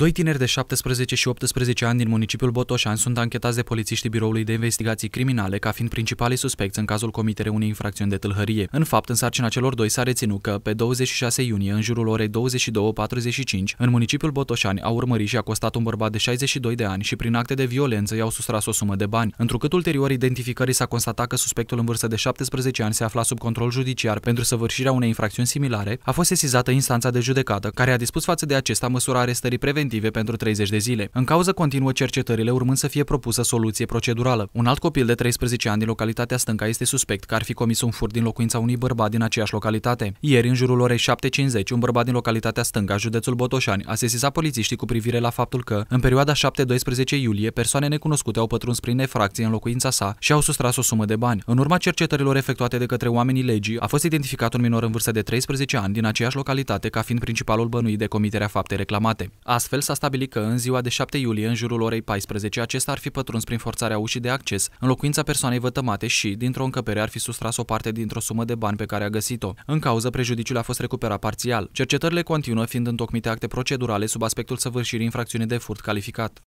Doi tineri de 17 și 18 ani din municipiul Botoșani sunt anchetați de polițiștii Biroului de Investigații Criminale ca fiind principalii suspecți în cazul comiterei unei infracțiuni de tâlhărie. În fapt, în sarcina celor doi s-a reținut că, pe 26 iunie, în jurul orei 22.45, în municipiul Botoșani au urmărit și a acostat un bărbat de 62 de ani și prin acte de violență i-au sustras o sumă de bani. Întrucât ulterior identificării s-a constatat că suspectul în vârstă de 17 ani se afla sub control judiciar pentru săvârșirea unei infracțiuni similare, a fost sesizată instanța de judecată, care a dispus față de acesta măsura arestării preventive preventive pentru 30 de zile. În cauză continuă cercetările urmând să fie propusă soluție procedurală. Un alt copil de 13 ani din localitatea Stânca este suspect că ar fi comis un furt din locuința unui bărbat din aceeași localitate. Ieri, în jurul orei 7.50, un bărbat din localitatea Stânca, județul Botoșani, a sesizat polițiștii cu privire la faptul că, în perioada 7-12 iulie, persoane necunoscute au pătruns prin nefracție în locuința sa și au sustras o sumă de bani. În urma cercetărilor efectuate de către oamenii legii, a fost identificat un minor în vârstă de 13 ani din aceeași localitate ca fiind principalul bănuit de comiterea faptei reclamate. Astfel, Astfel s-a stabilit că în ziua de 7 iulie, în jurul orei 14, acesta ar fi pătruns prin forțarea ușii de acces în locuința persoanei vătămate și, dintr-o încăpere, ar fi sustras o parte dintr-o sumă de bani pe care a găsit-o. În cauză, prejudiciul a fost recuperat parțial. Cercetările continuă fiind întocmite acte procedurale sub aspectul săvârșirii infracțiunii de furt calificat.